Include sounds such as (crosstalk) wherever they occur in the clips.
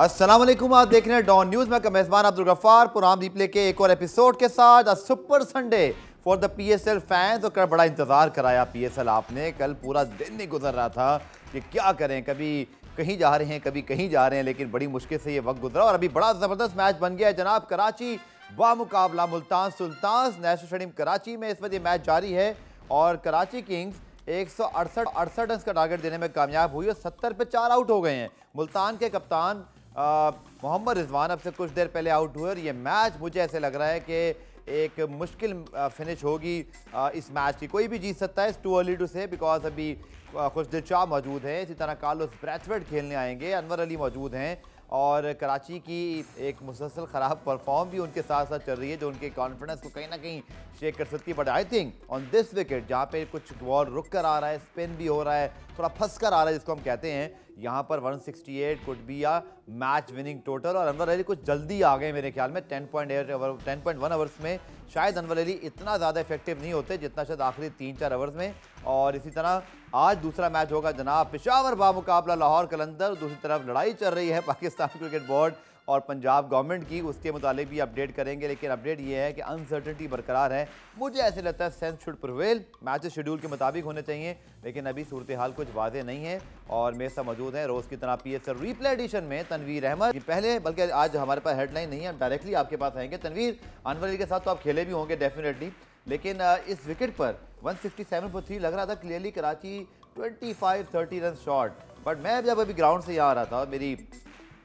असलम आप देख रहे हैं डॉन न्यूज़ में मेज़बान अब्दुल गफ्फार पुराम रिप्ले के एक और एपिसोड के साथ a super Sunday for the P S L fans और बड़ा इंतज़ार कराया पी एस एल आपने कल पूरा दिन नहीं गुजर रहा था कि क्या करें कभी कहीं जा रहे हैं कभी कहीं जा रहे हैं लेकिन बड़ी मुश्किल से ये वक्त गुजरा और अभी बड़ा ज़बरदस्त मैच बन गया है जनाब कराची बामुकाबला मुल्तान सुल्तान नेशनल स्टेडियम कराची में इस वक्त ये मैच जारी है और कराची किंग्स एक सौ अड़सठ अड़सठ रन का टारगेट देने में कामयाब हुई और सत्तर पे चार आउट हो गए हैं मुल्तान के कप्तान मोहम्मद रिजवान अब से कुछ देर पहले आउट हुए और ये मैच मुझे ऐसे लग रहा है कि एक मुश्किल फिनिश होगी इस मैच की कोई भी जीत सकता है too early to say because अभी खुशदिल शाह मौजूद हैं इसी तरह कार्लोस ब्रैथवेड खेलने आएंगे अनवर अली मौजूद हैं और कराची की एक मुसलसल ख़राब परफॉर्म भी उनके साथ साथ चल रही है जो उनके कॉन्फिडेंस को कहीं ना कहीं शेक कर सकती है but I think on this wicket जहाँ पे कुछ बॉल रुक कर आ रहा है स्पिन भी हो रहा है थोड़ा फंस कर आ रहा है जिसको हम कहते हैं यहाँ पर 168 सिक्सटी एट कुट बी या मैच विनिंग टोटल और अनवर अली कुछ जल्दी आ गए मेरे ख्याल में 10.8 point eight over ten point one overs में शायद अनवर अली इतना ज़्यादा इफेक्टिव नहीं होते जितना शायद आखिरी तीन चार ओवर्स में और इसी तरह आज दूसरा मैच होगा जनाब पिशावर बामुकाबला लाहौर कलंदर दूसरी तरफ लड़ाई चल रही है पाकिस्तान क्रिकेट बोर्ड और पंजाब गवर्नमेंट की उसके मुताबिक भी अपडेट करेंगे लेकिन अपडेट ये है कि अनसर्टनिटी बरकरार है मुझे ऐसे लगता है sense should prevail match schedule के मुताबिक होने चाहिए लेकिन अभी सूरत हाल कुछ वाजे नहीं है और मेरे साथ मौजूद है रोज़ की तरह पी एस रीप्ले एडिशन में तनवीर अहमद पहले बल्कि आज हमारे पास हेडलाइन नहीं है डायरेक्टली आपके पास आएंगे तनवीर अनवर के साथ तो आप खेले भी होंगे डेफिनेटली लेकिन इस विकेट पर 167 पर थ्री लग रहा था clearly Karachi 25-30 run short but मैं जब अभी ग्राउंड से यहाँ आ रहा था मेरी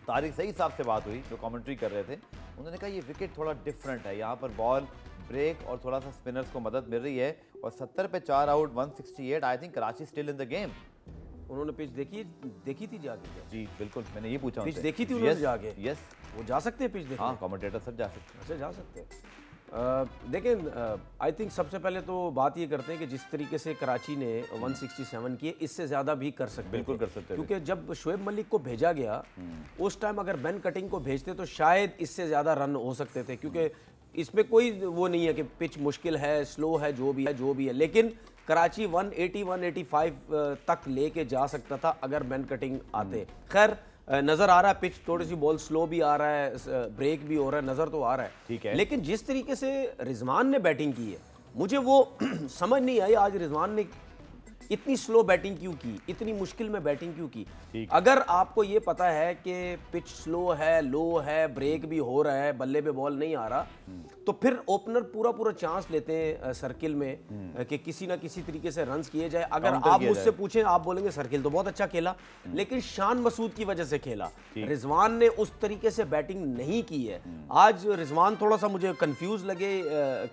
तारिक सही साहब से बात हुई जो कमेंट्री कर रहे थे उन्होंने कहा ये विकेट थोड़ा डिफरेंट है यहाँ पर बॉल ब्रेक और थोड़ा सा स्पिनर्स को मदद मिल रही है और सत्तर पे चार out 168 I think Karachi still in the game उन्होंने पिच देखी देखी थी जाके जी बिल्कुल मैंने ये पूछा पिच देखी थी उन्होंने जाके यस वो जा सकते हैं पिच देखने हाँ सब जा सकते हैं अच्छा जा सकते हैं देखें आई थिंक सबसे पहले तो बात ये करते हैं कि जिस तरीके से कराची ने 167 किए इससे ज़्यादा भी कर सकते बिल्कुल कर सकते क्योंकि जब शुएब मलिक को भेजा गया हम्म। उस टाइम अगर बैन कटिंग को भेजते तो शायद इससे ज़्यादा रन हो सकते थे क्योंकि इसमें कोई वो नहीं है कि पिच मुश्किल है स्लो है जो भी है जो भी है लेकिन कराची 180 185 तक लेके जा सकता था अगर बैन कटिंग आते हम्म। खैर नज़र आ रहा है पिच थोड़ी सी बॉल स्लो भी आ रहा है ब्रेक भी हो रहा है नज़र तो आ रहा है ठीक है लेकिन जिस तरीके से रिजवान ने बैटिंग की है मुझे वो (clears throat) समझ नहीं आई आज रिजवान ने इतनी स्लो बैटिंग क्यों की इतनी मुश्किल में बैटिंग क्यों की अगर आपको ये पता है कि पिच स्लो है लो है ब्रेक भी हो रहा है बल्ले पे बॉल नहीं आ रहा तो फिर ओपनर पूरा पूरा चांस लेते हैं सर्किल में कि किसी ना किसी तरीके से रन किए जाए अगर आप मुझसे पूछें आप बोलेंगे सर्किल तो बहुत अच्छा खेला लेकिन शान मसूद की वजह से खेला रिजवान ने उस तरीके से बैटिंग नहीं की है आज रिजवान थोड़ा सा मुझे कंफ्यूज लगे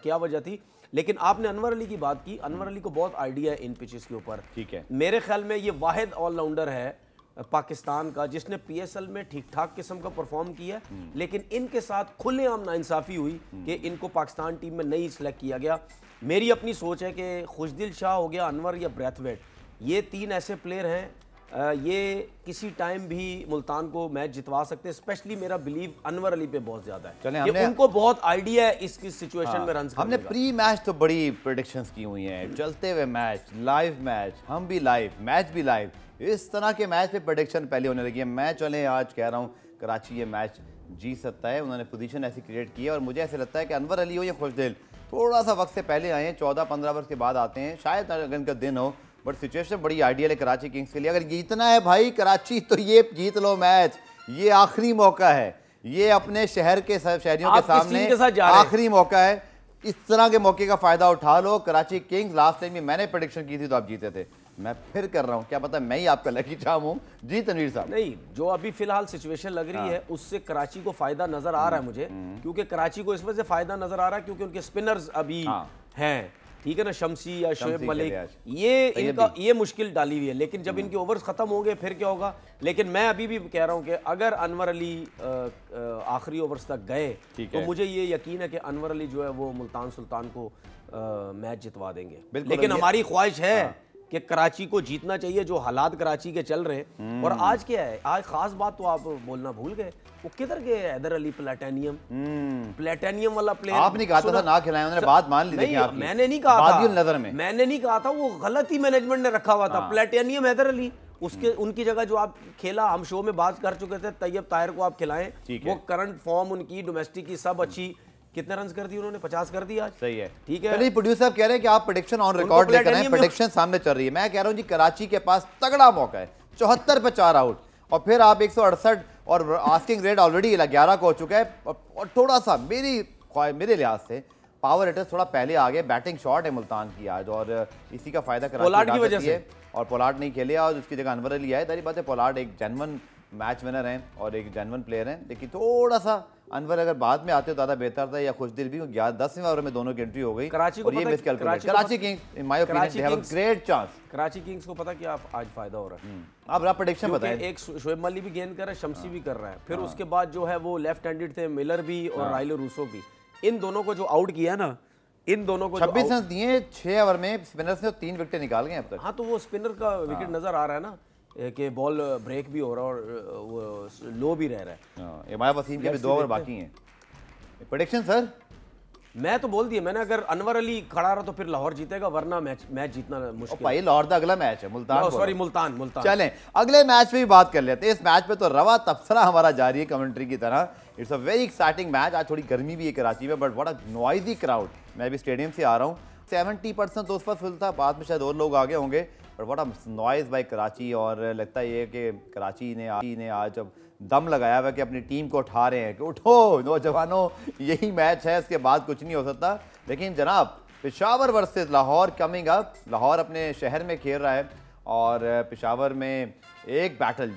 क्या वजह थी लेकिन आपने अनवर अली की बात की अनवर अली को बहुत आइडिया है इन पिचेस के ऊपर ठीक है मेरे ख्याल में ये वाहिद ऑलराउंडर है पाकिस्तान का जिसने पीएसएल में ठीक ठाक किस्म का परफॉर्म किया हम्म। लेकिन इनके साथ खुलेआम नाइंसाफ़ी हुई हम्म। कि इनको पाकिस्तान टीम में नहीं सिलेक्ट किया गया मेरी अपनी सोच है कि खुशदिल शाह हो गया अनवर या ब्रैथवेट ये तीन ऐसे प्लेयर हैं ये किसी टाइम भी मुल्तान को मैच जितवा सकते हैं स्पेशली मेरा बिलीव अनवर अली पे बहुत ज्यादा है चले हमने उनको बहुत आइडिया है इस किस सिचुएशन हाँ, में रन हमने प्री मैच तो बड़ी प्रोडिक्शन की हुई हैं चलते हुए मैच लाइव मैच हम भी लाइव मैच भी लाइव इस तरह के मैच पे प्रोडिक्शन पहले होने लगी है मैं चले आज कह रहा हूँ कराची ये मैच जीत सकता है उन्होंने पोजिशन ऐसी क्रिएट की है और मुझे ऐसे लगता है कि अनवर अली हो या खुशदेल थोड़ा सा वक्त से पहले आए हैं चौदह पंद्रह वर्ष के बाद आते हैं शायद अगर इनका दिन हो बट सिचुएशन बड़ी आइडियल है कराची किंग्स के लिए अगर जीतना है भाई कराची तो ये जीत लो मैच ये आखिरी मौका है ये अपने शहर के शहरियों के सामने आखिरी मौका है इस तरह के मौके का फायदा उठा लो कराची किंग्स लास्ट टाइम भी मैंने प्रडिक्शन की थी तो आप जीते थे मैं फिर कर रहा हूँ क्या पता मैं ही आपका लकी चाम हूँ जी तनवीर साहब नहीं जो अभी फिलहाल सिचुएशन लग रही है हाँ। उससे कराची को फायदा नजर आ रहा है हम्म, मुझे हम्म। क्योंकि कराची को इस वजह से फायदा नजर आ रहा है क्योंकि उनके स्पिनर्स अभी हाँ। हैं ठीक है ना शमसी या शोएब मलिक तो ये इनका ये मुश्किल डाली हुई है लेकिन जब हम्म। इनके ओवर्स ख़त्म होंगे फिर क्या होगा लेकिन मैं अभी भी कह रहा हूँ कि अगर अनवर अली आखिरी ओवर्स तक गए तो मुझे ये यकीन है कि अनवर अली जो है वो मुल्तान सुल्तान को मैच जितवा देंगे लेकिन हमारी ख्वाहिश है हाँ। कि कराची को जीतना चाहिए जो हालात कराची के चल रहे हैं हम्म। और आज क्या है आज खास बात तो आप बोलना भूल गए वो किधर गए हैदर अली प्लेटेनियम हम्म। प्लेटेनियम वाला प्लेयर आपने कहा था ना खिलाया उन्होंने बात मान ली नहीं मैंने नहीं कहा था नजर में मैंने नहीं कहा था वो गलत ही मैनेजमेंट ने रखा हुआ था हाँ। प्लेटेनियम हैदर अली उसके हम्म। उनकी जगह जो आप खेला हम शो में बात कर चुके थे तैयब ताहिर को आप खिलाएं वो करंट फॉर्म उनकी डोमेस्टिक की सब अच्छी कितने रन कर दिए उन्होंने पचास कर दिया सही है ठीक है प्रोड्यूसर कह रहे हैं कि आप प्रोडिक्शन ऑन रिकॉर्ड लेकर आए प्रोडिक्शन सामने चल रही है मैं कह रहा हूँ जी कराची के पास तगड़ा मौका है चौहत्तर पे चार आउट और फिर आप एक और आस्किंग रेट ऑलरेडी ग्यारह को हो चुका है और थोड़ा सा मेरी मेरे लिहाज से पावर हिटर्स थोड़ा पहले आ गए बैटिंग शॉट है मुल्तान की आज और इसी का फायदा पोलाट की वजह से और पोलाट नहीं खेले और उसकी जगह अनवर अली आए तारी बात है पोलाट एक जेनवन मैच विनर हैं और एक जेनवन प्लेयर हैं लेकिन थोड़ा सा अनवर अगर बाद में आते तो ज़्यादा बेहतर था या खुश दिल भी ग्यारह दसवें ओवर में दोनों की एंट्री हो गई कराची और ये miss Karachi, Karachi Kings in my opinion have great chance Karachi Kings को पता कि आप आज फायदा हो रहा है हम्म। आप रहा प्रोडिक्शन बताएं एक शोएब मल्ली भी गेंद कर रहा है शमसी भी कर रहा है फिर हाँ। उसके बाद जो है वो लेफ्ट हैंडेड थे मिलर भी और राइलो हाँ। रूसो भी इन दोनों को जो आउट किया ना इन दोनों को छब्बीस रन दिए छह ओवर में स्पिनर्स ने तीन विकेट निकाल गए अब तक हाँ तो वो स्पिनर का विकेट हाँ। नजर आ रहा है ना कि बॉल ब्रेक भी हो रहा है और लो भी रह रहा है इमाम हाँ, वसीम के भी दो ओवर बाकी हैं प्रोडिक्शन सर मैं तो बोल दिया मैंने अगर अनवर अली खड़ा रहा तो फिर लाहौर जीतेगा वरना मैच मैच जीतना मुश्किल भाई लाहौर का अगला मैच है मुल्तान सॉरी मुल्तान मुल्तान चलें अगले मैच पे भी बात कर लेते हैं इस मैच पे तो रवा तबसरा हमारा जारी है कमेंट्री की तरह it's a very exciting match आज थोड़ी गर्मी भी है कराची में बट बड़ा नॉइजी क्राउड मैं भी स्टेडियम से आ रहा हूँ सेवेंटी परसेंट तो उस पर फुल था बाद में शायद और लोग आगे होंगे पर वॉट नॉइज़ बाई कराची और लगता ये है कि कराची ने आज ने आज अब दम लगाया हुआ कि अपनी टीम को उठा रहे हैं कि उठो नौजवानों यही मैच है इसके बाद कुछ नहीं हो सकता लेकिन जनाब Peshawar versus Lahore coming up Lahore अपने शहर में खेल रहा है और पिशावर में एक बैटल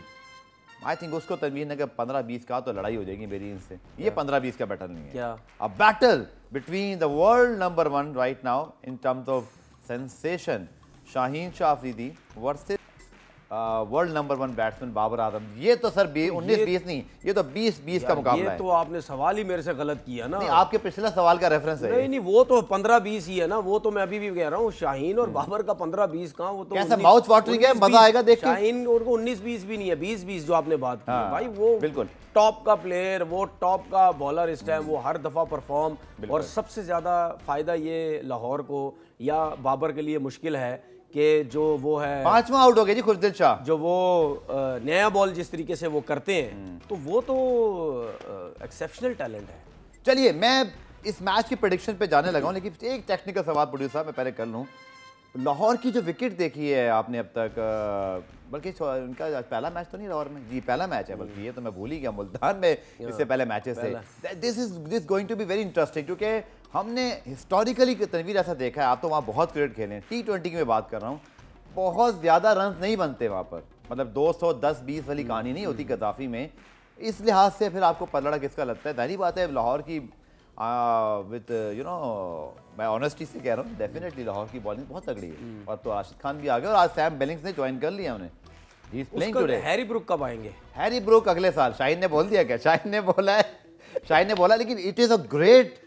आई थिंक उसको तनवीन ने पंद्रह बीस का तो लड़ाई हो जाएगी मेरी इनसे ये पंद्रह बीस का बैटल नहीं है क्या battle between the world number one right now in terms of sensation Shaheen Shah Afridi versus world number one batsman Babar Azam ये तो सर बी उन्नीस बीस नहीं ये तो बीस बीस का मुकाबला है तो आपने सवाल ही मेरे से गलत किया ना आपके पिछला सवाल का रेफरेंस है नहीं नहीं वो तो पंद्रह बीस ही है ना वो तो मैं अभी भी कह रहा हूँ शाहीन और हम्म। बाबर का पंद्रह बीस कहाँ वो तो माउथ वाटरिंग है मजा आएगा देख शाहीन और उन्नीस बीस भी नहीं है बीस बीस जो आपने बात की हाँ, भाई वो बिल्कुल टॉप का प्लेयर वो टॉप का बॉलर इस टाइम वो हर दफ़ा परफॉर्म और सबसे ज़्यादा फ़ायदा ये लाहौर को या बाबर के लिए मुश्किल है कि जो वो है पांचवा आउट हो गया जी खुशदिल शाह जो वो नया बॉल जिस तरीके से वो करते हैं हम्म। तो वो तो एक्सेप्शनल टैलेंट है चलिए मैं इस मैच की प्रडिक्शन पे जाने लगा हूँ लेकिन एक टेक्निकल सवाल प्रोड्यूसर साहब मैं पहले कर लूँ लाहौर की जो विकेट देखी है आपने अब तक बल्कि उनका पहला मैच तो नहीं लाहौर में जी पहला मैच है बल्कि ये तो मैं भूल ही गया मुल्तान में इससे पहले मैचेस थे this is this going to be very interesting क्योंकि हमने हिस्टोरिकली तनवीर ऐसा देखा है आप तो वहाँ बहुत क्रिकेट खेले हैं टी ट्वेंटी की मैं बात कर रहा हूँ बहुत ज़्यादा रन नहीं बनते वहाँ पर मतलब दो सौ दस बीस वाली कहानी नहीं होती गदाफी हम्म। में इस लिहाज से फिर आपको पलड़ा किसका लगता है पहली बात है लाहौर की विद यू नो मैं ऑनेस्टी से कह रहा हूँ डेफिनेटली लाहौर की बॉलिंग बहुत तगड़ी है हम्म। और तो राशिद खान भी आ गए और आज सैम बेलिंग्स ने ज्वाइन कर लिया उन्हें हैरी ब्रुक कब आएंगे हैरी ब्रुक अगले साल शाहिद ने बोल दिया क्या शाहिद ने बोला है शाहिद ने बोला लेकिन it is a great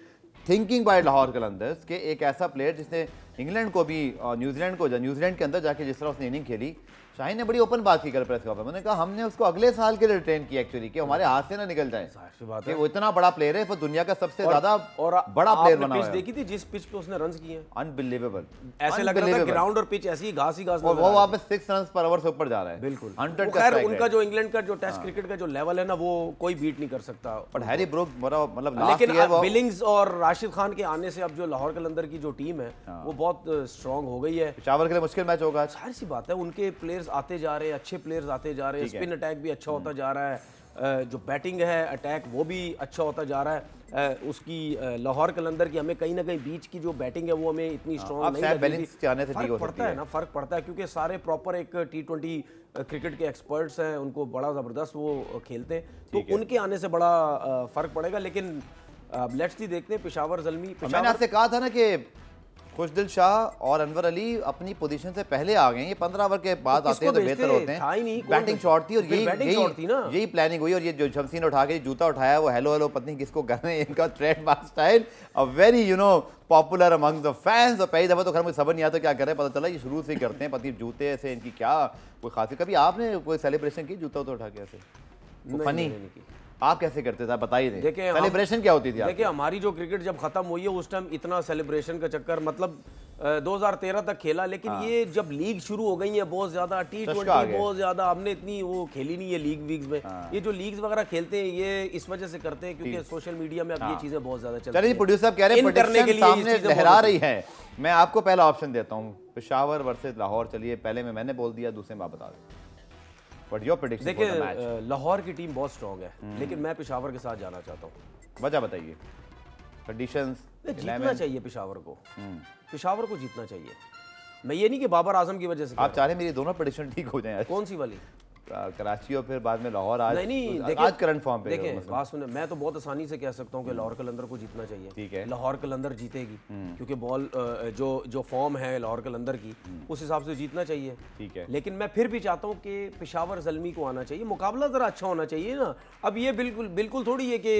thinking by Lahore Qalandars के एक ऐसा प्लेयर जिसने इंग्लैंड को भी न्यूजीलैंड uh, को न्यूजीलैंड के अंदर जाके जिस तरह उसने इनिंग खेली शाहिन ने बड़ी ओपन बात की कल प्रेस कॉन्फ्रेंस उन्होंने कहा हमने उसको अगले साल के लिए रिटेन किया एक्चुअली कि हमारे हाथ से ना निकल जाए बात है वो इतना बड़ा प्लेयर है वो दुनिया का सबसे ज्यादा और बड़ा प्लेयर बना पिच देखी थी जिस पिच पे उसने रन किए अनबिलीवेबल ऐसे लग रहा था ग्राउंड और पिच ऐसी घास ही घास और वो वापस सिक्स रन पर ओवर से ऊपर जा रहा है बिल्कुल खैर उनका जो इंग्लैंड का जो टेस्ट क्रिकेट हाँ। का जो लेवल है ना वो कोई बीट नहीं कर सकता बट हैरी ब्रुक बड़ा मतलब लेकिन बिलिंग्स और राशिद खान के आने से अब जो लाहौर के अंदर की जो टीम है हाँ। वो बहुत स्ट्रांग हो गई है पेशावर के लिए मुश्किल मैच होगा सारी सी बात है उनके प्लेयर्स प्लेयर्स आते जा रहे हैं अच्छे प्लेयर्स आते जा रहे हैं स्पिन अटैक भी अच्छा होता हम्म। जा रहा है जो बैटिंग है अटैक वो भी अच्छा होता जा रहा है उसकी लाहौर कलंदर की हमें कहीं ना कहीं बीच की जो बैटिंग है वो हमें इतनी स्ट्रॉन्ग हाँ, नहीं फर्क पड़ता है ना फर्क पड़ता है क्योंकि सारे प्रॉपर एक टी ट्वेंटी क्रिकेट के एक्सपर्ट्स हैं उनको बड़ा ज़बरदस्त वो खेलते हैं तो उनके आने से बड़ा फ़र्क पड़ेगा लेकिन लेट्स ही देखते हैं पिशावर जलमी मैंने आपसे कहा था ना कि खुशदिल शाह और अनवर अली अपनी पोजीशन से पहले आ गए ये पंद्रह ओवर के बाद तो आते हैं तो बेहतर होते हैं बैटिंग शॉट थी और तो यही यही यही प्लानिंग हुई और ये जो शमसीन उठा के जूता उठाया वो हेलो हेलो पत्नी किसको कर रहे हैं इनका mark style a very you know popular among the fans और पहली दफ़ा तो खैर मुझे सबर नहीं आता क्या कर रहे हैं पता चला ये शुरू से ही करते हैं पति जूते से इनकी क्या कोई खासियत कभी आपने कोई सेलिब्रेशन की जूता तो उठा के ऐसे फनी आप कैसे करते थे बताइए देखिए सेलिब्रेशन क्या होती थी देखिए हमारी जो क्रिकेट जब खत्म हुई है उस टाइम इतना सेलिब्रेशन का चक्कर मतलब 2013 तक खेला लेकिन हाँ। ये जब लीग शुरू हो गई है बहुत ज्यादा टी ट्वेंटी बहुत ज्यादा हमने इतनी वो खेली नहीं है लीग वीग में हाँ। ये जो लीग्स वगैरह खेलते हैं ये इस वजह से करते हैं क्योंकि सोशल मीडिया में अब हाँ। ये चीजें बहुत ज्यादा चल रही प्रोड्यूसर कह रहे करने के लिए लहरा रही है मैं आपको पहला ऑप्शन देता हूँ पेशावर वर्सेज लाहौर चलिए पहले में मैंने बोल दिया दूसरे में आप बता दें बट योर लाहौर की टीम बहुत स्ट्रांग है हम्म। लेकिन मैं पिशावर के साथ जाना चाहता हूँ वजह बताइए कंडीशंस जीतना चाहिए पिशावर को हम्म। पिशावर को जीतना चाहिए मैं ये नहीं कि बाबर आजम की वजह से आप चाह रहे मेरी दोनों प्रडिक्शन ठीक हो जाए कौन सी वाली कराची और फिर बाद में लाहौर आज नहीं, नहीं आज करंट फॉर्म पे देखें बात सुने मैं तो बहुत आसानी से कह सकता हूँ कि लाहौर कलंदर को जीतना चाहिए ठीक है लाहौर कलंदर जीतेगी हम्म। क्योंकि बॉल जो जो फॉर्म है लाहौर कलंदर की हम्म। उस हिसाब से जीतना चाहिए ठीक है लेकिन मैं फिर भी चाहता हूँ कि पिशावर जलमी को आना चाहिए मुकाबला ज़रा अच्छा होना चाहिए ना अब ये बिल्कुल बिल्कुल थोड़ी है कि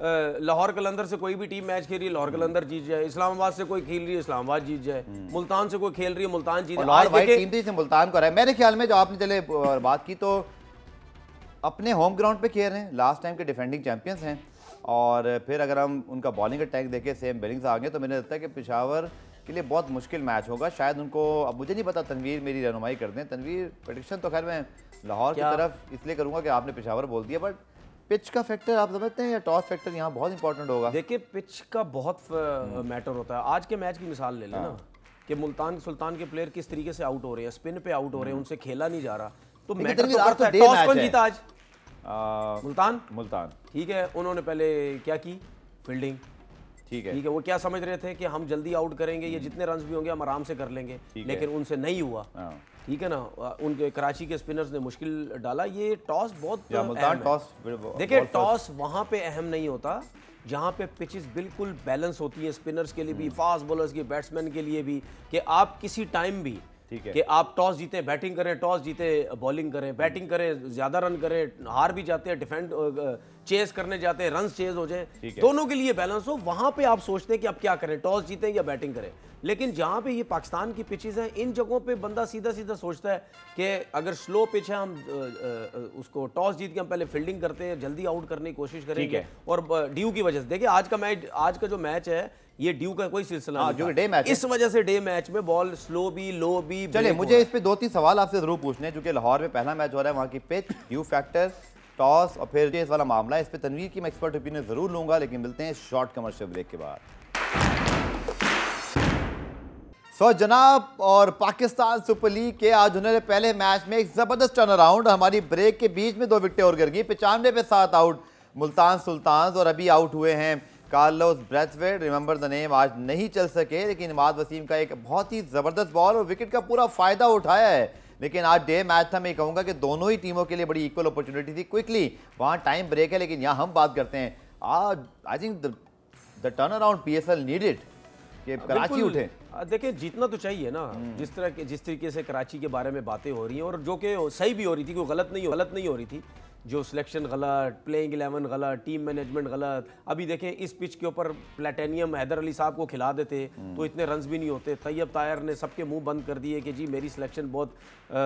लाहौर कलंदर से कोई भी टीम मैच खेल रही है लाहौर हम्म। कलंदर जीत जाए इस्लामाबाद से कोई खेल रही है इस्लामाबाद जीत जाए हम्म। मुल्तान से कोई खेल रही है मुल्तान जीत जाए तो मुल्तान को रहा है मेरे ख्याल में जो आपने चले बात की तो अपने होम ग्राउंड पे खेल रहे हैं लास्ट टाइम के डिफेंडिंग चैंपियंस हैं और फिर अगर हम उनका बॉलिंग अटैक देखें सेम से आ गए तो मैंने लगता है कि पिशावर के लिए बहुत मुश्किल मैच होगा शायद उनको अब मुझे नहीं पता तनवीर मेरी रहनुमाई कर दें तनवीर प्रडिक्शन तो खैर मैं लाहौर की तरफ इसलिए करूँगा कि आपने पिशावर बोल दिया बट पिच का फैक्टर आप समझते हैं या टॉस फैक्टर यहाँ बहुत इंपॉर्टेंट होगा देखिए पिच का बहुत मैटर होता है आज के मैच की मिसाल ले लेना हाँ। कि मुल्तान सुल्तान के प्लेयर किस तरीके से आउट हो रहे हैं स्पिन पे आउट हो रहे हैं उनसे खेला नहीं जा रहा तो मैटर तो करता तो है टॉस कौन जीता आज मुल्तान मुल्तान ठीक है उन्होंने पहले क्या की फील्डिंग ठीक है ठीक है वो क्या समझ रहे थे कि हम जल्दी आउट करेंगे ये जितने रन भी होंगे हम आराम से कर लेंगे लेकिन उनसे नहीं हुआ हाँ। ठीक है ना उनके कराची के स्पिनर्स ने मुश्किल डाला ये टॉस बहुत टॉस देखिए टॉस वहाँ पे अहम नहीं होता जहाँ पे पिचेस बिल्कुल बैलेंस होती है स्पिनर्स के लिए भी फास्ट हम्म। बॉलर्स के बैट्समैन के लिए भी कि आप किसी टाइम भी ठीक है कि आप टॉस जीते बैटिंग करें टॉस जीते बॉलिंग करें बैटिंग करें ज़्यादा रन करें हार भी जाते हैं डिफेंड चेस करने जाते हैं रन चेज हो जाए दोनों के लिए बैलेंस हो वहां पे आप सोचते हैं कि आप क्या करें टॉस जीतें या बैटिंग करें लेकिन जहां पे ये पाकिस्तान की पिचेस हैं इन जगहों पे बंदा सीधा सीधा सोचता है कि अगर स्लो पिच है हम उसको टॉस जीत के हम पहले फील्डिंग करते हैं जल्दी आउट करने की कोशिश करेंगे और ड्यू की वजह से देखिए आज का मैच आज का जो मैच है ये ड्यू का कोई सिलसिला हाँ, नहीं जो डे मैच इस वजह से डे मैच में बॉल स्लो भी लो भी चले मुझे इस पे दो तीन सवाल आपसे जरूर पूछने हैं क्योंकि लाहौर में पहला मैच हो रहा है वहाँ की पिच ड्यू फैक्टर टॉस और फिर इस वाला मामला इस पर तनवीर की मैं एक्सपर्ट ओपिनियन ज़रूर लूंगा लेकिन मिलते हैं शॉर्ट कमर्शियल ब्रेक के बाद सो जनाब और पाकिस्तान सुपर लीग के आज उन्होंने पहले मैच में एक ज़बरदस्त टर्न अराउंड हमारी ब्रेक के बीच में दो विकटें और गिर गई पचानवे पे सात आउट मुल्तान सुल्तान और अभी आउट हुए हैं Carlos Brathwaite remember the name आज नहीं चल सके लेकिन इमाद वसीम का एक बहुत ही ज़बरदस्त बॉल और विकेट का पूरा फ़ायदा उठाया है लेकिन आज डे मैच था मैं कहूंगा कि दोनों ही टीमों के लिए बड़ी इक्वल अपॉर्चुनिटी थी क्विकली वहाँ टाइम ब्रेक है लेकिन यहाँ हम बात करते हैं I think the turnaround P S L needed कि कराची उठे देखिए जीतना तो चाहिए ना हम्म। जिस तरह के जिस तरीके से कराची के बारे में बातें हो रही हैं और जो कि सही भी हो रही थी कोई गलत नहीं गलत नहीं हो रही थी जो सिलेक्शन गलत प्लेइंग एलेवन गलत टीम मैनेजमेंट गलत अभी देखें इस पिच के ऊपर प्लेटेनियम हैदर अली साहब को खिला देते तो हम्म। इतने रन भी नहीं होते तैयब तायर ने सबके मुंह बंद कर दिए कि जी मेरी सिलेक्शन बहुत आ,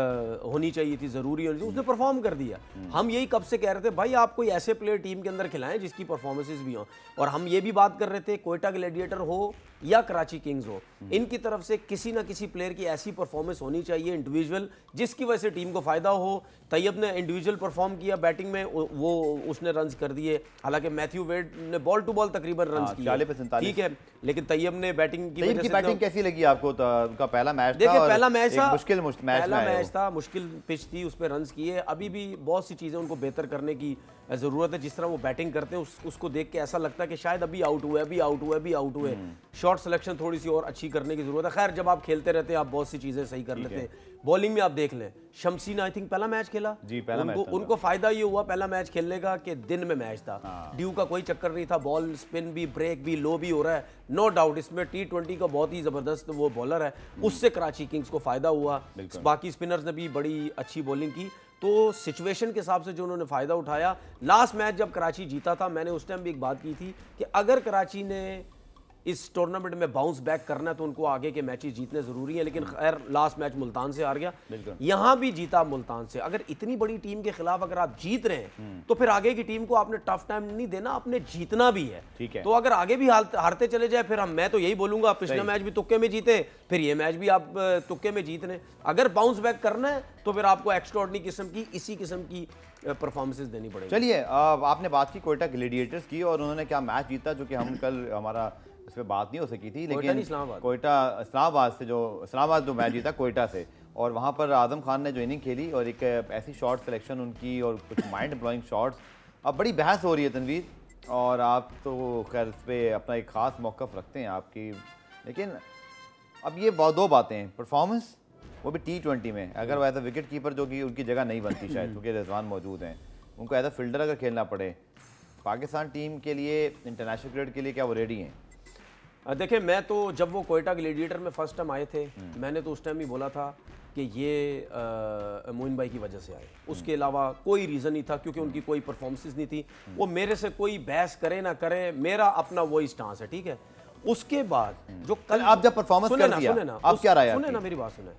होनी चाहिए थी ज़रूरी होनी चाहिए उसने परफॉर्म हम्म। कर दिया हम्म। हम यही कब से कह रहे थे भाई आप कोई ऐसे प्लेयर टीम के अंदर खिलाएं जिसकी परफॉर्मेंसेज भी हों और हम ये भी बात कर रहे थे कोयटा ग्लेडिएटर हो या कराची किंग्स हो इनकी तरफ से किसी ना किसी प्लेयर की ऐसी परफॉर्मेंस होनी चाहिए इंडिविजुअल जिसकी वजह से टीम को फ़ायदा हो तैयब ने इंडिविजुअल परफॉर्म किया बैटिंग में वो उसने रन कर दिए हालांकि मैथ्यू वेड ने बॉल टू बॉल तकरीबन रन हाँ, किए ठीक है लेकिन तैयब ने बैटिंग की की बैटिंग तो कैसी लगी आपको तो, उनका पहला मैच देखिए पहला मैच था मुश्किल पहला मैच था मुश्किल पिच थी उस पर रन किए अभी भी बहुत सी चीज़ें उनको बेहतर करने की ज़रूरत है जिस तरह वो बैटिंग करते हैं उस, उसको देख के ऐसा लगता है कि शायद अभी आउट है अभी आउट है अभी आउट हुए शॉर्ट सिलेक्शन थोड़ी सी और अच्छी करने की ज़रूरत है खैर जब आप खेलते रहते हैं आप बहुत सी चीज़ें सही कर लेते हैं बॉलिंग में आप देख लें शमसी ने आई थिंक पहला मैच खेला जी पहला उनको, मैच उनको फायदा ये हुआ पहला मैच खेलने का कि दिन में मैच था ड्यू हाँ। का कोई चक्कर नहीं था बॉल स्पिन भी ब्रेक भी लो भी हो रहा है नो डाउट इसमें टी ट्वेंटी का बहुत ही ज़बरदस्त वो बॉलर है हम्म। उससे कराची किंग्स को फायदा हुआ बाकी स्पिनर्स ने भी बड़ी अच्छी बॉलिंग की तो सिचुएशन के हिसाब से जो उन्होंने फ़ायदा उठाया लास्ट मैच जब कराची जीता था मैंने उस टाइम भी एक बात की थी कि अगर कराची ने इस टूर्नामेंट में बाउंस बैक करना है तो उनको आगे के मैचेस जीतने ज़रूरी है लेकिन खैर लास्ट मैच मुल्तान से हार गया यहां भी जीता मुल्तान से अगर इतनी बड़ी टीम के खिलाफ अगर आप जीत रहे हैं हम्म। तो फिर आगे की टीम को आपने टफ टाइम नहीं देना आपने जीतना भी है ठीक है तो अगर आगे भी हारते चले जाए फिर हम मैं तो यही बोलूंगा पिछला मैच भी तुक्के में जीते फिर ये मैच भी आप तुक्के में जीत रहे अगर बाउंस बैक करना है तो फिर आपको एक्स्ट्रॉडनरी किस्म की इसी किस्म की परफॉर्मेंसेस देनी पड़ेगी चलिए आपने बात की कोयटा ग्लेडिएटर्स की और उन्होंने क्या मैच जीता जो कि हम कल हमारा उस पर बात नहीं हो सकी थी लेकिन कोयटा इस्लामाबाद से जो इस्लामाबाद जो मैच जीता कोयटा से और वहाँ पर आजम खान ने जो इनिंग खेली और एक ऐसी शॉट सिलेक्शन उनकी और कुछ माइंड ब्लोइंग शॉट्स अब बड़ी बहस हो रही है तनवीर और आप तो खैर इस पर अपना एक ख़ास मौक़ रखते हैं आपकी लेकिन अब ये बहुत दो बातें हैं परफॉर्मेंस वो भी टी ट्वेंटी में अगर वो एज विकेट कीपर जो कि उनकी जगह नहीं बनती (clears throat) शायद क्योंकि रिजवान मौजूद हैं उनको एज ए फील्डर अगर खेलना पड़े पाकिस्तान टीम के लिए इंटरनेशनल क्रिकेट के लिए क्या वो रेडी हैं देखिए मैं तो जब वो कोयटा ग्लेडिएटर में फर्स्ट टाइम आए थे मैंने तो उस टाइम ही बोला था कि ये मोइन भाई की वजह से आए उसके अलावा कोई रीज़न नहीं था क्योंकि उनकी कोई परफॉर्मेंसेज नहीं थी वो मेरे से कोई बहस करे ना करे मेरा अपना वही स्टांस है ठीक है उसके बाद जो कल आप जब परफॉर्मेंस कर दिया ना, आप क्या राय सुने ना मेरी बात सुने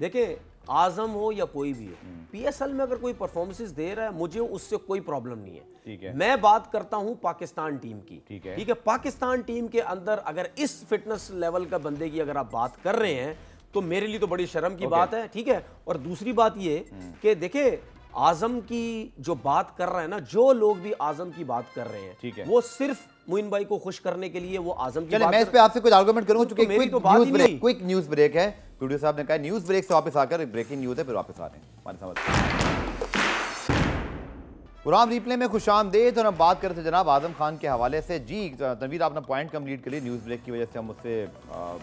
देखिए आजम हो या कोई भी हो पीएसएल हम्म। में अगर कोई परफॉर्मेंसेस दे रहा है मुझे उससे कोई प्रॉब्लम नहीं है ठीक है मैं बात करता हूं पाकिस्तान टीम की ठीक है ठीक है पाकिस्तान टीम के अंदर अगर इस फिटनेस लेवल का बंदे की अगर आप बात कर रहे हैं तो मेरे लिए तो बड़ी शर्म की बात है ठीक है और दूसरी बात ये हम्म। कि देखे आजम की जो बात कर रहा है ना जो लोग भी आजम की बात कर रहे हैं ठीक है वो सिर्फ मुइन भाई को खुश करने के लिए वो आजम की मैं इस पे आपसे कुछ आर्गुमेंट करूंगा तो चूंकि क्विक तो news break quick news break है प्रोड्यूसर साहब ने कहा न्यूज ब्रेक से वापस आकर ब्रेकिंग न्यूज है फिर वापस आ रहे हैं हमारे समझ पुरान रिप्ले में खुश आमदेद और हम बात कर रहे थे जनाब आजम खान के हवाले से जी तनवीर आपने पॉइंट कम्प्लीट कर लिए न्यूज़ ब्रेक की वजह से हम उससे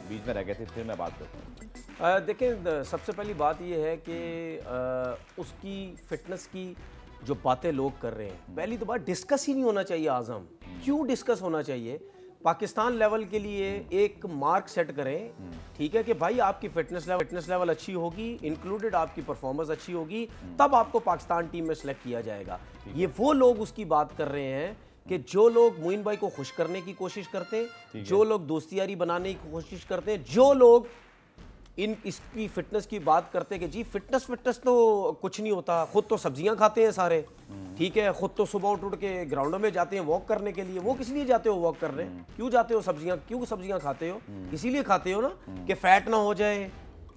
बीच में रह गए थे फिर मैं बात करता हूँ देखें सबसे पहली बात यह है कि उसकी फिटनेस की जो बातें लोग कर रहे हैं पहली तो बात डिस्कस ही नहीं होना चाहिए आज़म क्यों डिस्कस होना चाहिए पाकिस्तान लेवल के लिए एक मार्क सेट करें ठीक है कि भाई आपकी फिटनेस लेवल फिटनेस लेवल अच्छी होगी इंक्लूडेड आपकी परफॉर्मेंस अच्छी होगी तब आपको पाकिस्तान टीम में सेलेक्ट किया जाएगा ये वो लोग उसकी बात कर रहे हैं कि जो लोग मोइन भाई को खुश करने की कोशिश करते हैं जो लोग दोस्ती यारी बनाने की कोशिश करते हैं जो लोग इन इसकी फिटनेस की बात करते हैं कि जी फिटनेस फिटनेस तो कुछ नहीं होता खुद तो सब्जियां खाते हैं सारे ठीक है खुद तो सुबह उठ उठ के ग्राउंड में जाते हैं वॉक करने के लिए वो किस लिए जाते हो वॉक करने हम्म। क्यों जाते हो सब्जियां क्यों सब्जियां खाते हो हम्म। इसीलिए खाते हो ना हम्म। कि फैट ना हो जाए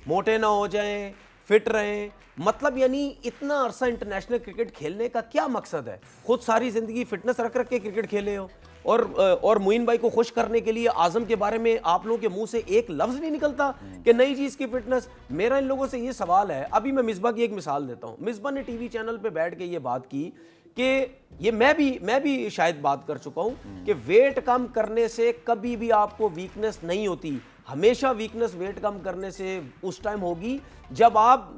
मोटे ना हो जाए फिट रहें मतलब यानी इतना अरसा इंटरनेशनल क्रिकेट खेलने का क्या मकसद है खुद सारी ज़िंदगी फिटनेस रख रख के क्रिकेट खेले हो और और मोइन भाई को खुश करने के लिए आजम के बारे में आप लोगों के मुंह से एक लफ्ज नहीं निकलता कि नई जी इसकी फिटनेस मेरा इन लोगों से ये सवाल है अभी मैं मिसबा की एक मिसाल देता हूँ मिसबा ने टीवी चैनल पर बैठ के ये बात की कि ये मैं भी मैं भी शायद बात कर चुका हूँ कि वेट हम्म। कम करने से कभी भी आपको वीकनेस नहीं होती हमेशा वीकनेस वेट कम करने से उस टाइम होगी जब आप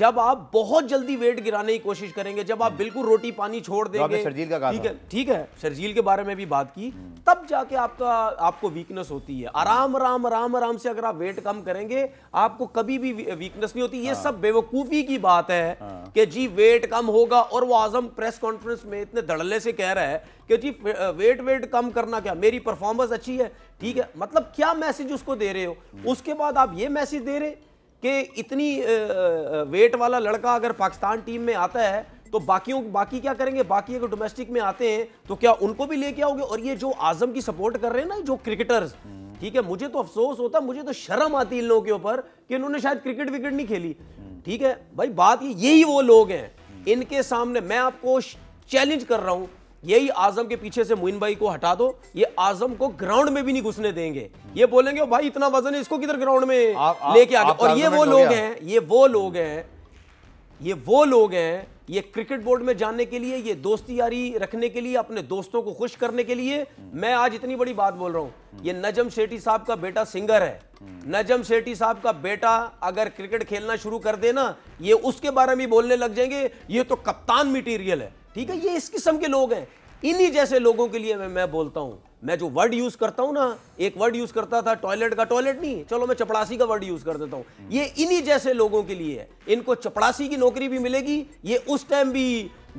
जब आप बहुत जल्दी वेट गिराने की कोशिश करेंगे जब आप बिल्कुल रोटी पानी छोड़ देंगे शर्जील का ठीक है ठीक है शर्जील के बारे में भी बात की तब जाके आपका आपको वीकनेस होती है आराम आराम आराम आराम से अगर आप वेट कम करेंगे आपको कभी भी वीकनेस नहीं होती ये हाँ। सब बेवकूफी की बात है हाँ। कि जी वेट कम होगा और वो आजम प्रेस कॉन्फ्रेंस में इतने धड़ल्ले से कह रहा है कि जी वेट वेट कम करना क्या मेरी परफॉर्मेंस अच्छी है ठीक है मतलब क्या मैसेज उसको दे रहे हो हम्म। उसके बाद आप ये मैसेज दे रहे कि इतनी वेट वाला लड़का अगर पाकिस्तान टीम में आता है तो बाकियों बाकी क्या करेंगे बाकी अगर डोमेस्टिक में आते हैं तो क्या उनको भी लेके आओगे और ये जो आजम की सपोर्ट कर रहे हैं ना जो क्रिकेटर्स ठीक है मुझे तो अफसोस होता मुझे तो शर्म आती इन लोगों के ऊपर कि इन्होंने शायद क्रिकेट विकेट नहीं खेली ठीक है भाई बात ये यही वो लोग हैं इनके सामने मैं आपको चैलेंज कर रहा हूं यही आजम के पीछे से मोइन भाई को हटा दो ये आजम को ग्राउंड में भी नहीं घुसने देंगे ये बोलेंगे भाई इतना वजन है इसको किधर ग्राउंड में लेके आ और ये वो लोग हैं ये वो लोग हैं ये वो लोग हैं ये क्रिकेट बोर्ड में जाने के लिए ये दोस्ती यारी रखने के लिए अपने दोस्तों को खुश करने के लिए मैं आज इतनी बड़ी बात बोल रहा हूं ये नजम शेट्टी साहब का बेटा सिंगर है नजम शेट्टी साहब का बेटा अगर क्रिकेट खेलना शुरू कर देना ये उसके बारे में बोलने लग जाएंगे ये तो कप्तान मटीरियल है ठीक है ये इस किस्म के लोग हैं इन्हीं जैसे लोगों के लिए मैं, मैं बोलता हूँ मैं जो वर्ड यूज़ करता हूँ ना एक वर्ड यूज़ करता था टॉयलेट का टॉयलेट नहीं चलो मैं चपड़ासी का वर्ड यूज़ कर देता हूँ हम्म। ये इन्हीं जैसे लोगों के लिए है इनको चपड़ासी की नौकरी भी मिलेगी ये उस टाइम भी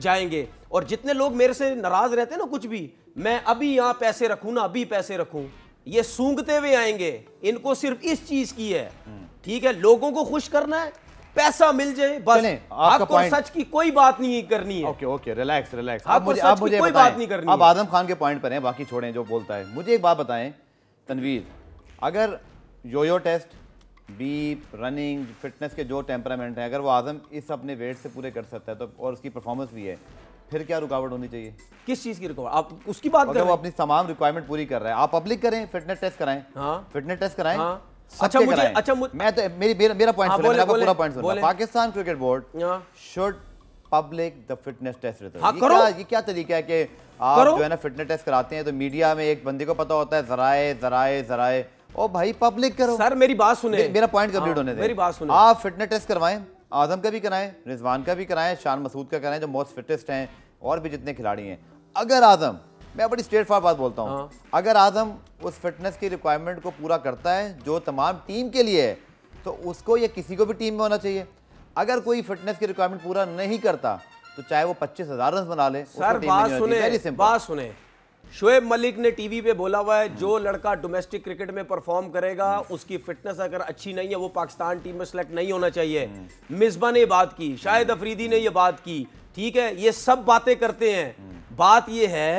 जाएंगे और जितने लोग मेरे से नाराज़ रहते हैं ना कुछ भी मैं अभी यहाँ पैसे रखूँ ना अभी पैसे रखूँ ये सूंघते हुए आएंगे इनको सिर्फ इस चीज़ की है हम्म। ठीक है लोगों को खुश करना है पैसा मिल जाए बस आपको सच की कोई बात नहीं करनी है ओके ओके रिलैक्स रिलैक्स आप मुझे आप मुझे कोई बात नहीं करनी आप आदम खान के पॉइंट पर हैं बाकी छोड़ें जो बोलता है मुझे एक बात बताएं तनवीर अगर yoyo test beep running fitness के जो टेम्परामेंट है अगर वो आजम इस अपने वेट से पूरे कर सकता है तो और उसकी परफॉर्मेंस भी है फिर क्या रुकावट होनी चाहिए किस चीज की रुकावट आप उसकी बात कर वो अपनी तमाम रिक्वायरमेंट पूरी कर रहा है आप पब्लिक करें फिटनेस टेस्ट कराएं हाँ फिटनेस टेस्ट कराएं हाँ अच्छा मुझे अच्छा मुझे, मैं तो मेरी मेरा, मेरा पॉइंट सुन आपका पूरा पॉइंट सुन Pakistan cricket board should public the fitness test result करो ये क्या तरीका है कि आप जो है ना फिटनेस टेस्ट कराते हैं तो मीडिया में एक बंदे को पता होता है जराए जराए जराए ओ भाई पब्लिक करो सर मेरी बात सुने मेरा पॉइंट कंप्लीट हाँ, होने दे मेरी बात सुने आप फिटनेस टेस्ट करवाएं आजम का भी कराएं रिजवान का भी कराएं शान मसूद का कराएं जो मोस्ट फिटेस्ट हैं और भी जितने खिलाड़ी हैं अगर आजम मैं बड़ी स्ट्रेट फॉर बात बोलता हूँ हाँ। अगर आजम उस फिटनेस की रिक्वायरमेंट को पूरा करता है जो तमाम टीम के लिए है तो उसको या किसी को भी टीम में होना चाहिए अगर कोई फिटनेस की रिक्वायरमेंट पूरा नहीं करता तो चाहे वो पच्चीस हजार रन बना ले सर बात सुने बात सुने शोएब मलिक ने टीवी पे बोला हुआ है जो लड़का डोमेस्टिक क्रिकेट में परफॉर्म करेगा उसकी फिटनेस अगर अच्छी नहीं है वो पाकिस्तान टीम में सेलेक्ट नहीं होना चाहिए हम्म। मिसबा ने बात की शाहिद अफरीदी ने ये बात की ठीक है ये सब बातें करते हैं बात ये है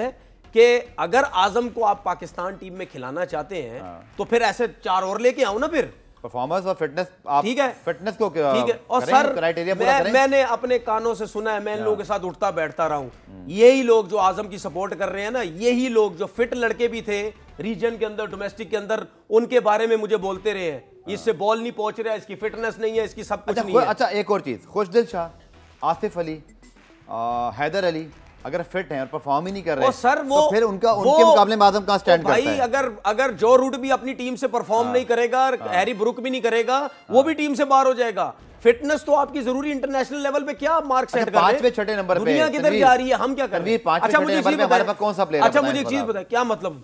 कि अगर आजम को आप पाकिस्तान टीम में खिलाना चाहते हैं हाँ। तो फिर ऐसे चार ओवर लेके आओ ना फिर परफॉर्मेंस और फिटनेस आप ठीक है फिटनेस को ठीक है और सर क्राइटेरिया मैं, मैंने अपने कानों से सुना है मैं इन हाँ। लोगों के साथ उठता बैठता रहा हूं हम्म। यही लोग जो आजम की सपोर्ट कर रहे हैं ना यही लोग जो फिट लड़के भी थे रीजन के अंदर डोमेस्टिक के अंदर उनके बारे में मुझे बोलते रहे हैं हाँ। इससे बॉल नहीं पहुंच रहा है इसकी फिटनेस नहीं है इसकी सब कुछ अच्छा, नहीं है अच्छा एक और चीज खुशदिल शाह आसिफ अली हैदर अली अगर फिट हैं और परफॉर्म ही नहीं कर रहे सर तो वो तो फिर उनका वो, उनके मुकाबले में आजम स्टैंड करता है? अगर अगर जो रूट भी अपनी टीम से परफॉर्म हाँ। नहीं करेगा हैरी हाँ। ब्रुक भी नहीं करेगा वो हाँ। भी टीम से बाहर हो जाएगा फिटनेस तो आपकी जरूरी इंटरनेशनल लेवल पे क्या मार्क अच्छा, सेट कर पांचवे छठे नंबर पे दुनिया किधर जा रही है हम क्या कर अच्छा मुझे कौन सा प्लेयर अच्छा मुझे एक चीज बताए क्या मतलब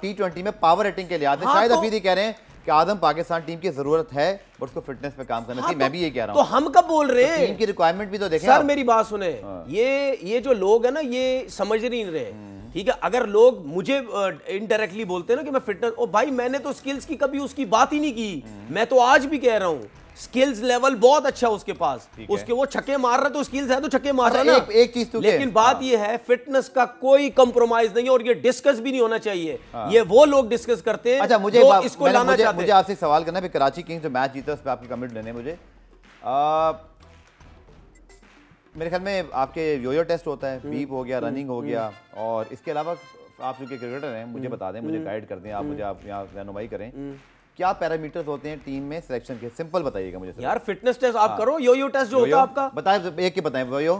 टी ट्वेंटी में पावर रेटिंग के लिए आते हैं शायद तो- अभी कह रहे हैं कि आदम पाकिस्तान टीम की जरूरत है और उसको फिटनेस में काम करना हाँ, चाहिए तो मैं भी ये कह रहा तो हूँ तो हम कब बोल तो रहे हैं तो टीम की रिक्वायरमेंट भी तो देखें सर मेरी बात सुने हाँ। ये ये जो लोग है ना ये समझ नहीं रहे हम्म। ठीक है अगर लोग मुझे इनडायरेक्टली बोलते हैं ना कि मैं फिटनेस ओ भाई मैंने तो स्किल्स की कभी उसकी बात ही नहीं की हम्म। मैं तो आज भी कह रहा हूँ स्किल्स लेवल बहुत अच्छा है उसके पास उसके वो छक्के मार रहा तो स्किल्स है तो छक्के मार रहा ना एक, चीज तो लेकिन बात हाँ। ये है फिटनेस का कोई कंप्रोमाइज नहीं है और ये डिस्कस भी नहीं होना चाहिए हाँ। ये वो लोग डिस्कस करते हैं अच्छा मुझे इसको लाना मुझे, चाहते मुझे आपसे सवाल करना है कराची किंग्स जो मैच जीता उस पर आपकी कमेंट लेने मुझे मेरे ख्याल में आपके योयो टेस्ट होता है बीप हम्म। हो गया रनिंग हम्म। हो हम्म। गया और इसके अलावा आप चूंकि क्रिकेटर हैं मुझे बता दें मुझे गाइड कर दें आप मुझे आप यहाँ रहनुमाई करें क्या पैरामीटर्स होते हैं टीम में सिलेक्शन के सिंपल बताइएगा मुझे यार फिटनेस टेस्ट आप करो यो यो टेस्ट जो होता है आपका बताए एक ही बताए यो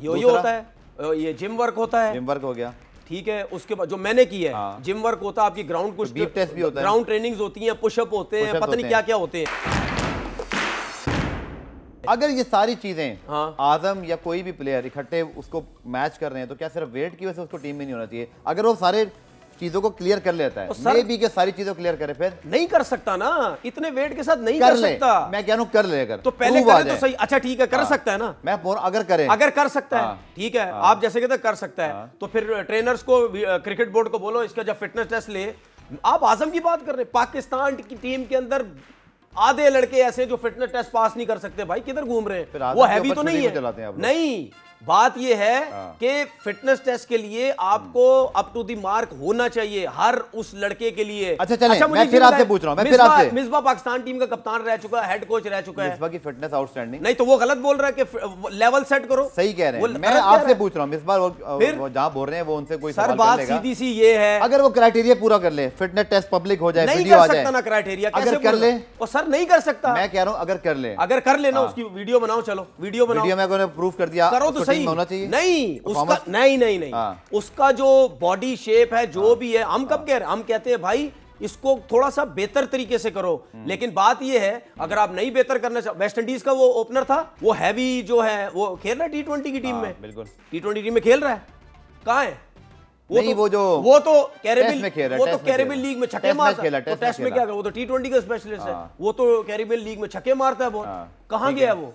यो यो होता है ये जिम वर्क होता है जिम वर्क हो गया ठीक है उसके बाद जो मैंने की है हाँ। जिम वर्क होता है आपकी ग्राउंड कुछ बीप टेस्ट भी होता है ग्राउंड ट्रेनिंग्स होती हैं पुशअप होते हैं पता नहीं क्या क्या होते हैं अगर ये सारी चीजें हाँ। आजम या कोई भी प्लेयर इकट्ठे उसको मैच कर रहे हैं तो क्या सिर्फ वेट की वजह से उसको टीम में नहीं होना चाहिए अगर वो सारे चीजों को क्लियर कर लेता है सर, के सारी चीजों क्लियर करे फिर नहीं कर सकता ना इतने वेट के साथ नहीं कर, कर सकता मैं कह रहा हूँ कर लेगा तो पहले करे तो सही अच्छा ठीक है कर हाँ। सकता है ना मैं अगर करे अगर कर सकता है हाँ। ठीक है हाँ। आप जैसे कहते कर सकता है तो फिर ट्रेनर्स को क्रिकेट बोर्ड को बोलो इसका जब फिटनेस टेस्ट ले आप आजम की बात कर रहे हैं पाकिस्तान की टीम के अंदर आधे लड़के ऐसे जो फिटनेस टेस्ट पास नहीं कर सकते भाई किधर घूम रहे हैं वो हैवी तो नहीं है नहीं बात यह है हाँ। कि फिटनेस टेस्ट के लिए आपको अप टू दी मार्क होना चाहिए हर उस लड़के के लिए अच्छा चलें, अच्छा, मैं फिर आपसे पूछ रहा हूं मैं फिर आपसे मिसबा पाकिस्तान टीम का कप्तान रह चुका है हेड कोच रह चुका है मिसबा की फिटनेस आउटस्टैंडिंग नहीं तो वो गलत बोल रहा है कि लेवल सेट करो सही कह रहे हैं मैं आपसे पूछ रहा हूं मिसबा वो जहां बोल रहे हैं वो उनसे कोई सर बात सीधी सी ये है अगर वो क्राइटेरिया पूरा कर ले फिटनेस टेस्ट पब्लिक हो जाए वीडियो आ जाए ना क्राइटेरिया अगर कर ले और सर नहीं कर सकता मैं कह रहा हूं अगर कर ले अगर कर लेना हाँ। उसकी वीडियो बनाओ चलो वीडियो बनाओ वीडियो में प्रूफ कर दिया करो तो सही होना चाहिए नहीं उसका नहीं नहीं नहीं हाँ। उसका जो बॉडी शेप है जो हाँ। भी है हम कब हाँ। कह रहे हम कहते हैं भाई इसको थोड़ा सा बेहतर तरीके से करो हम्म। लेकिन बात यह है अगर आप नहीं बेहतर करना चाहते वेस्ट इंडीज का वो ओपनर था वो हैवी जो है वो खेल रहा है टी ट्वेंटी की टीम में बिल्कुल टी ट्वेंटी टीम में खेल रहा है कहा है वो नहीं तो, वो जो वो तो कैरेबियन में खेल वो तो कैरेबियन लीग तो तो में छक्के मारता है टेस्ट में क्या वो तो टी ट्वेंटी का स्पेशलिस्ट है वो तो कैरेबियन लीग में छक्के मारता है बहुत कहाँ गया वो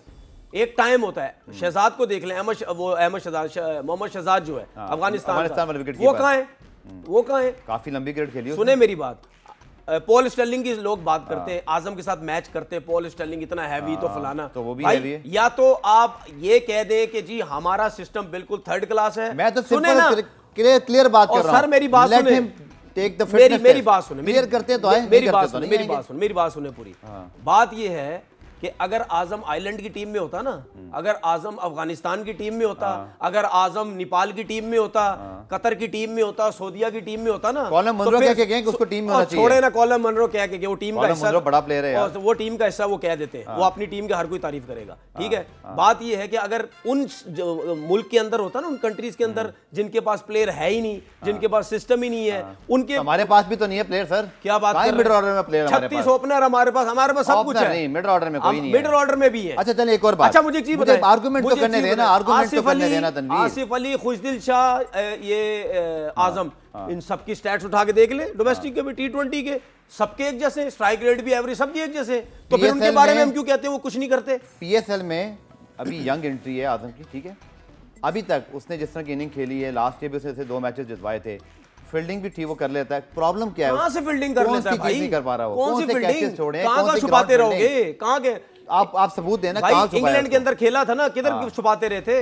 एक टाइम होता है हम्म। शहजाद को देख लें अहमद वो अहमद शहजाद मोहम्मद शहजाद जो है हाँ। अफगानिस्तान वो कहाँ है हम्म। वो कहाँ है काफी लंबी क्रिकेट खेली सुने मेरी बात पॉल स्टर्लिंग की लोग बात हाँ। करते हैं आजम के साथ मैच करते हैं पॉल स्टर्लिंग इतना हैवी तो हाँ, फलाना तो वो भी भाई, है या तो आप ये कह दें कि जी हमारा सिस्टम बिल्कुल थर्ड क्लास है मैं तो सुने ना क्लियर क्लियर बात कर रहा हूं सर मेरी बात सुने टेक द मेरी मेरी बात सुने क्लियर करते हैं तो मेरी बात तो सुने मेरी बात सुने मेरी बात सुने पूरी बात यह है कि अगर आजम आइलैंड की टीम में होता ना हम्म। अगर आजम अफगानिस्तान की टीम में होता हाँ। अगर आजम नेपाल की टीम में होता हाँ। कतर की टीम में होता सऊदिया की टीम में होता ना कॉलम तो क्या कह कि उसको टीम में होना छोड़े ना कॉलम मनरो क्या कह वो टीम का हिस्सा बड़ा प्लेयर है वो टीम का हिस्सा वो कह देते हैं वो हाँ। अपनी टीम की हर कोई तारीफ करेगा ठीक है बात यह है कि अगर उन मुल्क के अंदर होता ना उन कंट्रीज के अंदर हम्म। जिनके पास प्लेयर है ही नहीं जिनके पास सिस्टम ही नहीं है उनके हमारे पास भी तो नहीं है प्लेयर सर क्या बात है छत्तीस ओपनर हमारे पास हमारे पास सब कुछ है मिड ऑर्डर में कोई नहीं मिडल ऑर्डर में भी है अच्छा एक और बात अच्छा मुझे एक चीज आर्गुमेंट तो करने देना आर्गुमेंट तो करने देना तनवीर आसिफ अली खुशदिल शाह ये हाँ, आजम हाँ। इन सबकी स्टैट्स उठा के देख ले डोमेस्टिक हाँ। के भी के सबके एक जैसे स्ट्राइक रेट भी एवरेज सबके एक जैसे तो फिर उनके बारे में हम क्यों कहते हैं वो कुछ नहीं करते पीएसएल में अभी यंग एंट्री है आजम की ठीक है अभी तक उसने जिस तरह की इनिंग खेली है लास्ट ईयर भी उसने दो मैचेस जितवाए थे फील्डिंग भी ठीक वो कर लेता है प्रॉब्लम क्या है कहां से फील्डिंग कर लेता है भाई नहीं कर पा रहा वो कौन सी फील्डिंग कहां का छुपाते रहोगे कहां के आप आप सबूत देना कहां छुपाया इंग्लैंड के अंदर खेला था ना किधर हाँ। छुपाते रहे थे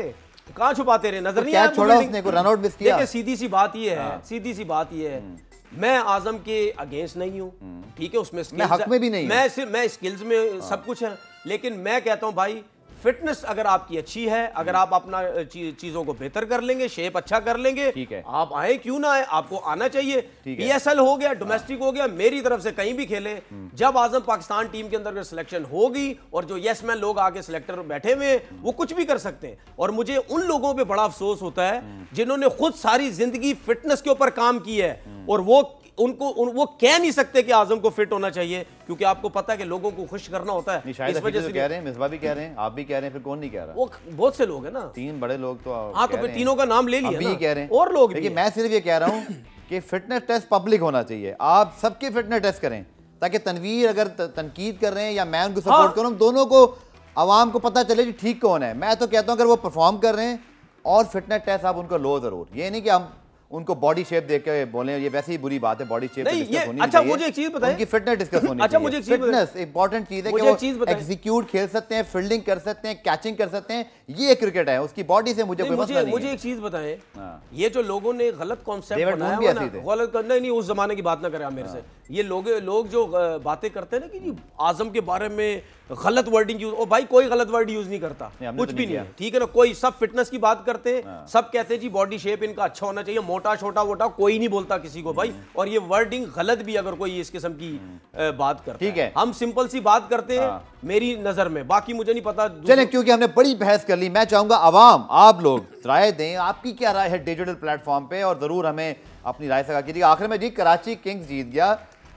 कहां छुपाते रहे नजर नहीं आया छोड़ा उसने को रन आउट मिस किया देखिए सीधी सी बात ये है हाँ। सीधी सी बात ये है हम्म। मैं आजम के अगेंस्ट नहीं हूँ हम्म। ठीक है उसमें मैं हक में भी नहीं मैं सिर्फ मैं स्किल्स में हाँ। सब कुछ है लेकिन मैं कहता हूँ भाई फिटनेस अगर आपकी अच्छी है अगर आप अपना चीजों को बेहतर कर लेंगे शेप अच्छा कर लेंगे ठीक है आप आए क्यों ना आए आपको आना चाहिए पीएसएल हो गया डोमेस्टिक हाँ। हो गया मेरी तरफ से कहीं भी खेले हम्म। जब आजम पाकिस्तान टीम के अंदर सिलेक्शन होगी और जो येस मैन लोग आके सिलेक्टर बैठे हुए हम्म। वो कुछ भी कर सकते हैं और मुझे उन लोगों पर बड़ा अफसोस होता है हम्म। जिन्होंने खुद सारी जिंदगी फिटनेस के ऊपर काम की है और वो उनको उन, वो कह नहीं सकते कि आजम को फिट होना चाहिए क्योंकि आपको पता है कि लोगों को खुश करना होता है इस वजह तो से कह रहे हैं मिसबा भी कह रहे हैं आप भी कह रहे हैं फिर कौन नहीं कह रहा वो बहुत से लोग हैं ना तीन बड़े लोग तो हाँ तो फिर तीनों का नाम ले लिया कह रहे हैं और लोग मैं सिर्फ ये कह रहा हूँ (laughs) कि फिटनेस टेस्ट पब्लिक होना चाहिए आप सबके फिटनेस टेस्ट करें ताकि तनवीर अगर तनकीद कर रहे हैं या मैं उनको सपोर्ट हाँ। करूँ दोनों को आवाम को पता चले कि ठीक कौन है मैं तो कहता हूँ अगर वो परफॉर्म कर रहे हैं और फिटनेस टेस्ट आप उनको लो ज़रूर ये नहीं कि हम उनको बॉडी शेप देख के बोले ये वैसे ही बुरी बात है बॉडी शेप तो नहीं, ये, होनी अच्छा मुझे एक चीज बताएं कि फिटनेस डिस्कस होनी अच्छा मुझे फिटनेस इंपॉर्टेंट चीज है कि वो एग्जीक्यूट खेल सकते हैं फील्डिंग कर सकते हैं कैचिंग कर सकते हैं ये क्रिकेट है उसकी बॉडी से मुझे मुझे, मुझे एक चीज बताए हाँ। ये जो लोगों ने गलत कॉन्सेप्ट बनाया गलत नहीं नहीं उस जमाने की बात ना करें मेरे से हाँ। ये लोग लोग जो बातें करते हैं ना कि आजम के बारे में गलत वर्डिंग यूज ओ भाई कोई गलत वर्ड यूज नहीं करता कुछ तो भी नहीं ठीक है ना कोई सब फिटनेस की बात करते हैं हाँ। सब कहते हैं जी बॉडी शेप इनका अच्छा होना चाहिए मोटा छोटा छोटा वोटा कोई नहीं बोलता किसी को भाई हम्म। और ये वर्डिंग गलत भी अगर कोई इस किस्म की हम्म। बात कर ठीक है हम सिंपल सी बात करते हैं हाँ। मेरी नजर में बाकी मुझे नहीं पता चले क्योंकि हमने बड़ी बहस कर ली मैं चाहूंगा आवाम आप लोग राय दें आपकी क्या राय है डिजिटल प्लेटफॉर्म पे और जरूर हमें अपनी राय से कीजिए आखिर में जी कराची किंग्स जीत गया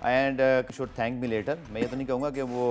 and should thank me later मैं ये तो नहीं कहूँगा कि वो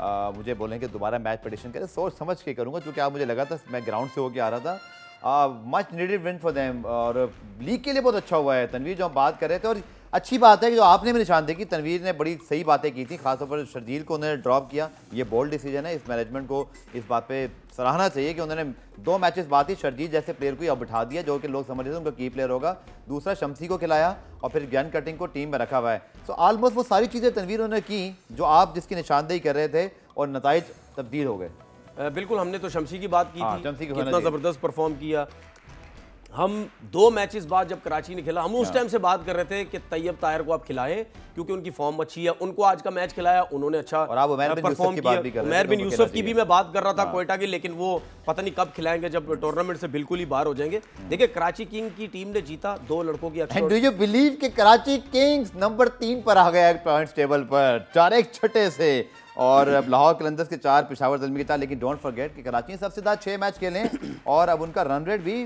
आ, मुझे बोलें कि दोबारा मैच पटिशन करें सोच समझ के करूँगा क्योंकि आप मुझे लगा था मैं ग्राउंड से होकर आ रहा था much needed win for them और लीग के लिए बहुत अच्छा हुआ है तनवीर जो हम बात कर रहे थे और अच्छी बात है कि जो आपने भी निशान देखी तनवीर ने बड़ी सही बातें की थी खासतौर पर शर्जील को उन्होंने ड्रॉप किया ये बोल्ड डिसीजन है इस मैनेजमेंट को इस बात पे सराहना चाहिए कि उन्होंने दो मैचेस बात ही शर्जील जैसे प्लेयर को ही अब बिठा दिया जो कि लोग समझ रहे थे उनका की प्लेयर होगा दूसरा शमसी को खिलाया और फिर ज्ञान कटिंग को टीम में रखा हुआ है सो ऑलमोस्ट वो सारी चीज़ें तनवीर उन्होंने की जो आप जिसकी निशानदेही कर रहे थे और नतज तब्दील हो गए बिल्कुल हमने तो शमसी की बात की हाँ, थी कितना ज़बरदस्त परफॉर्म किया हम दो मैचेस बाद जब कराची ने खेला हम उस टाइम हाँ। से बात कर रहे थे कि तैयब तायर को आप खिलाएं क्योंकि उनकी फॉर्म अच्छी है उनको आज का मैच खिलाया उन्होंने अच्छा परफॉर्म किया मैर बिन यूसुफ की भी मैं बात कर रहा था हाँ। कोयटा की लेकिन वो पता नहीं कब खिलाएंगे जब टूर्नामेंट से बिल्कुल ही बाहर हो जाएंगे देखिए कराची किंग की टीम ने जीता दो लड़कों की अच्छा डू यू बिलीव कि कराची किंग्स नंबर तीन पर आ गया पॉइंट्स टेबल पर चार एक छठे से और अब लाहौर कलंदर्स के चार पिशावर जलमी के चार लेकिन डोंट फॉरगेट कि कराची सबसे ज़्यादा छः मैच खेले और अब उनका रन रेट भी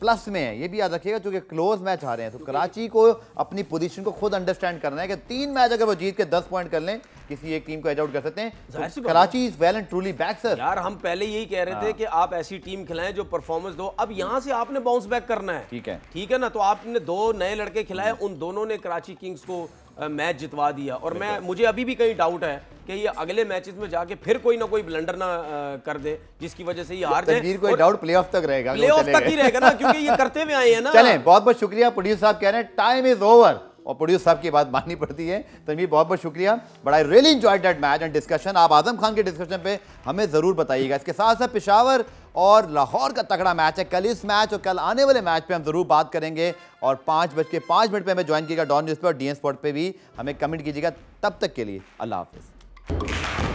प्लस में है ये भी याद रखिएगा क्योंकि क्लोज मैच आ रहे हैं तो कराची को अपनी पोजीशन को खुद अंडरस्टैंड करना है कि तीन मैच अगर वो जीत के दस पॉइंट कर लें किसी एक टीम को एज आउट कर सकते हैं तो Karachi is well and truly back sir यार हम पहले यही कह रहे थे हाँ। कि आप ऐसी टीम खिलाएं जो परफॉर्मेंस दो अब यहाँ से आपने बाउंस बैक करना है ठीक है ठीक है ना तो आपने दो नए लड़के खिलाए हम्म। उन दोनों ने कराची किंग्स को मैच जितवा दिया और मैं मुझे अभी भी कहीं डाउट है कि ये अगले मैचेस में जाके फिर कोई ना कोई ब्लंडर ना कर दे जिसकी वजह से ये हार जाए कोई डाउट प्लेऑफ तक रहेगा प्लेऑफ तक ही रहेगा ना क्योंकि ये करते हुए आए हैं ना चलें बहुत बहुत शुक्रिया प्रोड्यूस साहब कह रहे हैं टाइम इज ओवर और प्रोड्यूस साहब की बात माननी पड़ती है तनवीर बहुत बहुत शुक्रिया बड़ा really enjoyed that match and discussion आप आजम खान के डिस्कशन पे हमें ज़रूर बताइएगा इसके साथ साथ पिशावर और लाहौर का तगड़ा मैच है कल इस मैच और कल आने वाले मैच पे हम ज़रूर बात करेंगे और पाँच बज के पाँच मिनट पर हमें ज्वाइन कीजिएगा डॉन न्यूज़ पर और डी एन स्पोर्ट पर भी हमें कमेंट कीजिएगा तब तक के लिए अल्लाह हाफिज़